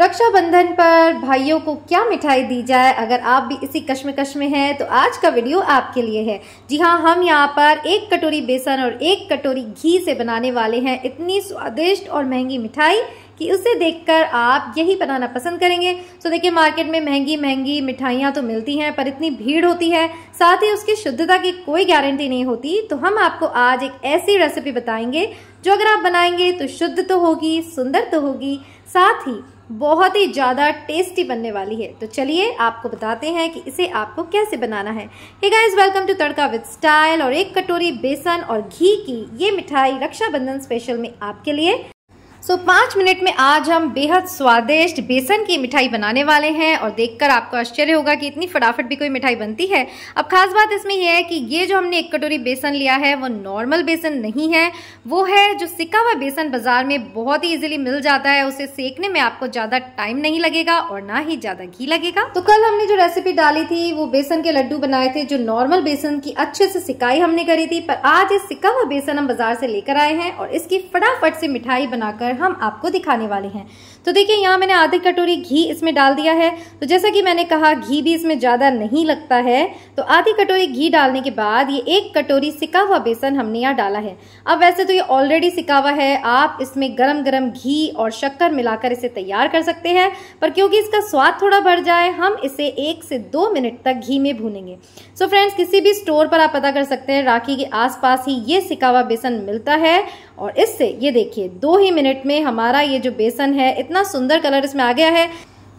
रक्षाबंधन पर भाइयों को क्या मिठाई दी जाए अगर आप भी इसी कश्मकश में हैं तो आज का वीडियो आपके लिए है जी हाँ हम यहाँ पर एक कटोरी बेसन और एक कटोरी घी से बनाने वाले हैं इतनी स्वादिष्ट और महंगी मिठाई कि उसे देखकर आप यही बनाना पसंद करेंगे तो देखिए मार्केट में महंगी महंगी मिठाइयाँ तो मिलती हैं पर इतनी भीड़ होती है साथ ही उसकी शुद्धता की कोई गारंटी नहीं होती तो हम आपको आज एक ऐसी रेसिपी बताएंगे जो अगर आप बनाएंगे तो शुद्ध तो होगी सुंदर तो होगी साथ ही बहुत ही ज़्यादा टेस्टी बनने वाली है तो चलिए आपको बताते हैं कि इसे आपको कैसे बनाना है hey guys welcome to Tadka with style और एक कटोरी बेसन और घी की ये मिठाई रक्षाबंधन स्पेशल में आपके लिए सो पाँच मिनट में आज हम बेहद स्वादिष्ट बेसन की मिठाई बनाने वाले हैं और देखकर आपको आश्चर्य होगा कि इतनी फटाफट भी कोई मिठाई बनती है अब खास बात इसमें यह है कि ये जो हमने एक कटोरी बेसन लिया है वो नॉर्मल बेसन नहीं है वो है जो सिक्का हुआ बेसन बाजार में बहुत ही इजीली मिल जाता है उसे सेकने में आपको ज़्यादा टाइम नहीं लगेगा और ना ही ज़्यादा घी लगेगा तो कल हमने जो रेसिपी डाली थी वो बेसन के लड्डू बनाए थे जो नॉर्मल बेसन की अच्छे से सिकाई हमने करी थी पर आज इस सिक्का हुआ बेसन हम बाजार से लेकर आए हैं और इसकी फटाफट से मिठाई बनाकर हम आपको दिखाने वाले हैं तो देखिए यहाँ मैंने आधी कटोरी घी इसमें डाल दिया है तो जैसा कि मैंने कहा घी भी इसमें ज़्यादा नहीं लगता है तो आधी कटोरी घी डालने के बाद ये एक कटोरी सिका हुआ बेसन हमने यहाँ डाला है अब वैसे तो ये ऑलरेडी सिका हुआ है आप इसमें गरम गरम घी और शक्कर मिलाकर इसे तैयार कर सकते हैं पर क्योंकि इसका स्वाद थोड़ा बढ़ जाए हम इसे एक से दो मिनट तक घी में भूनेंगे सो so फ्रेंड्स किसी भी स्टोर पर आप पता कर सकते हैं राखी के आसपास ही ये सिका हुआ बेसन मिलता है और इससे ये देखिए दो ही मिनट में हमारा ये जो बेसन है इतना कितना सुंदर कलर इसमें आ गया है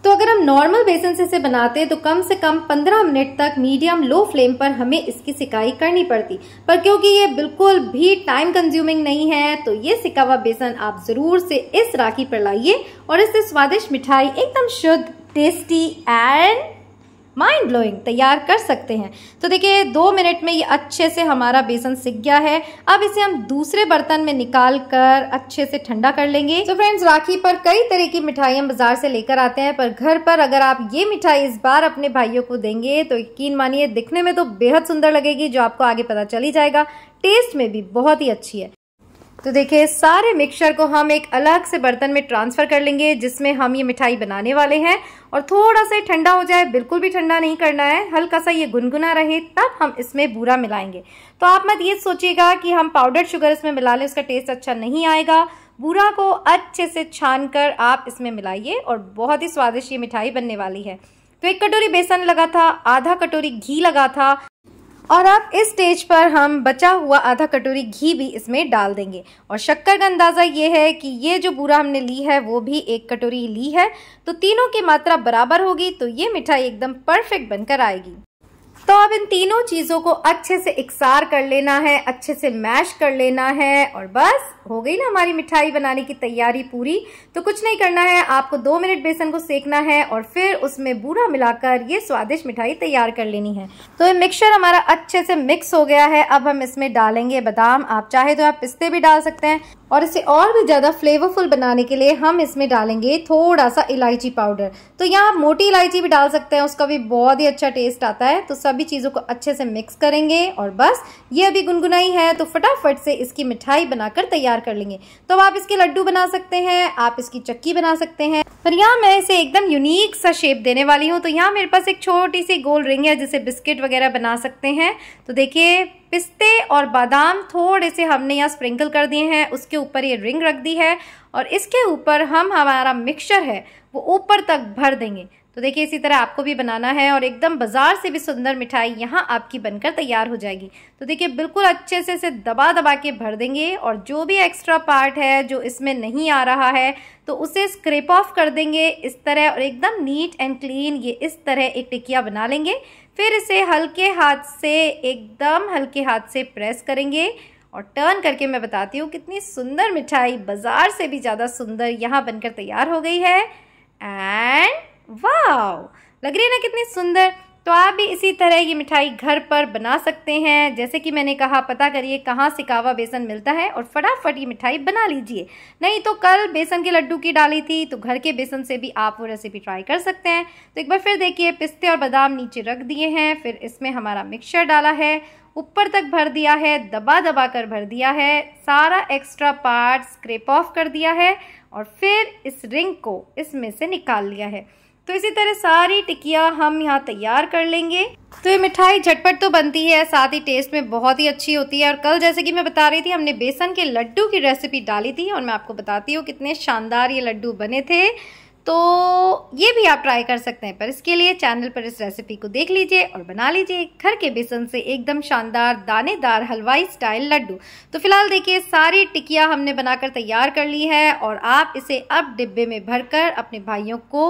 तो अगर हम नॉर्मल बेसन से इसे बनाते तो कम से कम 15 मिनट तक मीडियम लो फ्लेम पर हमें इसकी सिकाई करनी पड़ती पर क्योंकि ये बिल्कुल भी टाइम कंज्यूमिंग नहीं है तो ये सिका हुआ बेसन आप ज़रूर से इस राखी पर लाइए और इससे स्वादिष्ट मिठाई एकदम शुद्ध टेस्टी एंड माइंड ब्लोइंग तैयार कर सकते हैं तो देखिए दो मिनट में ये अच्छे से हमारा बेसन सिक गया है अब इसे हम दूसरे बर्तन में निकाल कर अच्छे से ठंडा कर लेंगे तो फ्रेंड्स राखी पर कई तरह की हम बाजार से लेकर आते हैं पर घर पर अगर आप ये मिठाई इस बार अपने भाइयों को देंगे तो यकीन मानिए दिखने में तो बेहद सुंदर लगेगी जो आपको आगे पता चली जाएगा टेस्ट में भी बहुत ही अच्छी है तो देखिए सारे मिक्सचर को हम एक अलग से बर्तन में ट्रांसफ़र कर लेंगे जिसमें हम ये मिठाई बनाने वाले हैं और थोड़ा सा ठंडा हो जाए बिल्कुल भी ठंडा नहीं करना है हल्का सा ये गुनगुना रहे तब हम इसमें बूरा मिलाएंगे तो आप मत ये सोचिएगा कि हम पाउडर शुगर इसमें मिला लें उसका टेस्ट अच्छा नहीं आएगा बूरा को अच्छे से छान कर आप इसमें मिलाइए और बहुत ही स्वादिष्ट ये मिठाई बनने वाली है तो एक कटोरी बेसन लगा था आधा कटोरी घी लगा था और अब इस स्टेज पर हम बचा हुआ आधा कटोरी घी भी इसमें डाल देंगे और शक्कर का अंदाज़ा ये है कि ये जो बूरा हमने ली है वो भी एक कटोरी ली है तो तीनों की मात्रा बराबर होगी तो ये मिठाई एकदम परफेक्ट बनकर आएगी तो अब इन तीनों चीज़ों को अच्छे से इकसार कर लेना है अच्छे से मैश कर लेना है और बस हो गई ना हमारी मिठाई बनाने की तैयारी पूरी तो कुछ नहीं करना है आपको दो मिनट बेसन को सेकना है और फिर उसमें बूरा मिलाकर ये स्वादिष्ट मिठाई तैयार कर लेनी है तो ये मिक्सचर हमारा अच्छे से मिक्स हो गया है अब हम इसमें डालेंगे बादाम आप चाहे तो आप पिस्ते भी डाल सकते हैं और इसे और भी ज़्यादा फ्लेवरफुल बनाने के लिए हम इसमें डालेंगे थोड़ा सा इलायची पाउडर तो यहाँ आप मोटी इलायची भी डाल सकते हैं उसका भी बहुत ही अच्छा टेस्ट आता है तो सब सभी चीज़ों को अच्छे से मिक्स करेंगे और बस ये अभी गुनगुनाई है तो फटाफट से इसकी मिठाई बनाकर तैयार कर लेंगे तो आप इसके लड्डू बना सकते हैं आप इसकी चक्की बना सकते हैं पर यहाँ मैं इसे एकदम यूनिक सा शेप देने वाली हूँ तो यहाँ मेरे पास एक छोटी सी गोल रिंग है जिसे बिस्किट वगैरह बना सकते हैं तो देखिए पिस्ते और बादाम थोड़े से हमने यहाँ स्प्रिंकल कर दिए हैं उसके ऊपर ये रिंग रख दी है और इसके ऊपर हम हमारा मिक्सचर है वो ऊपर तक भर देंगे तो देखिए इसी तरह आपको भी बनाना है और एकदम बाज़ार से भी सुंदर मिठाई यहाँ आपकी बनकर तैयार हो जाएगी तो देखिए बिल्कुल अच्छे से इसे दबा दबा के भर देंगे और जो भी एक्स्ट्रा पार्ट है जो इसमें नहीं आ रहा है तो उसे स्क्रेप ऑफ कर देंगे इस तरह और एकदम नीट एंड क्लीन ये इस तरह एक टिकिया बना लेंगे फिर इसे हल्के हाथ से एकदम हल्के हाथ से प्रेस करेंगे और टर्न करके मैं बताती हूँ कितनी सुंदर मिठाई बाज़ार से भी ज़्यादा सुंदर यहाँ बनकर तैयार हो गई है एंड वाह लग रही है ना कितनी सुंदर तो आप भी इसी तरह ये मिठाई घर पर बना सकते हैं जैसे कि मैंने कहा पता करिए कहाँ से कावा बेसन मिलता है और फटाफट ये मिठाई बना लीजिए नहीं तो कल बेसन के लड्डू की डाली थी तो घर के बेसन से भी आप वो रेसिपी ट्राई कर सकते हैं तो एक बार फिर देखिए पिस्ते और बादाम नीचे रख दिए हैं फिर इसमें हमारा मिक्सचर डाला है ऊपर तक भर दिया है दबा दबा कर भर दिया है सारा एक्स्ट्रा पार्ट स्क्रेप ऑफ कर दिया है और फिर इस रिंग को इसमें से निकाल लिया है तो इसी तरह सारी टिकिया हम यहाँ तैयार कर लेंगे तो ये मिठाई झटपट तो बनती है साथ ही टेस्ट में बहुत ही अच्छी होती है और कल जैसे कि मैं बता रही थी हमने बेसन के लड्डू की रेसिपी डाली थी और मैं आपको बताती हूँ कितने शानदार ये लड्डू बने थे तो ये भी आप ट्राई कर सकते हैं पर इसके लिए चैनल पर इस रेसिपी को देख लीजिए और बना लीजिए घर के बेसन से एकदम शानदार दानेदार हलवाई स्टाइल लड्डू तो फिलहाल देखिए सारी टिकिया हमने बनाकर तैयार कर ली है और आप इसे अब डिब्बे में भरकर अपने भाइयों को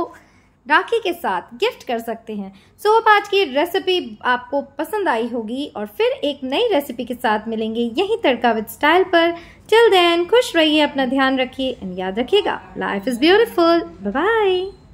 राखी के साथ गिफ्ट कर सकते हैं सो so, अब आज की रेसिपी आपको पसंद आई होगी और फिर एक नई रेसिपी के साथ मिलेंगे यही तड़का विद स्टाइल पर टिल देन खुश रहिए अपना ध्यान रखिए एंड याद रखिएगा लाइफ इज़ ब्यूटिफुल बाय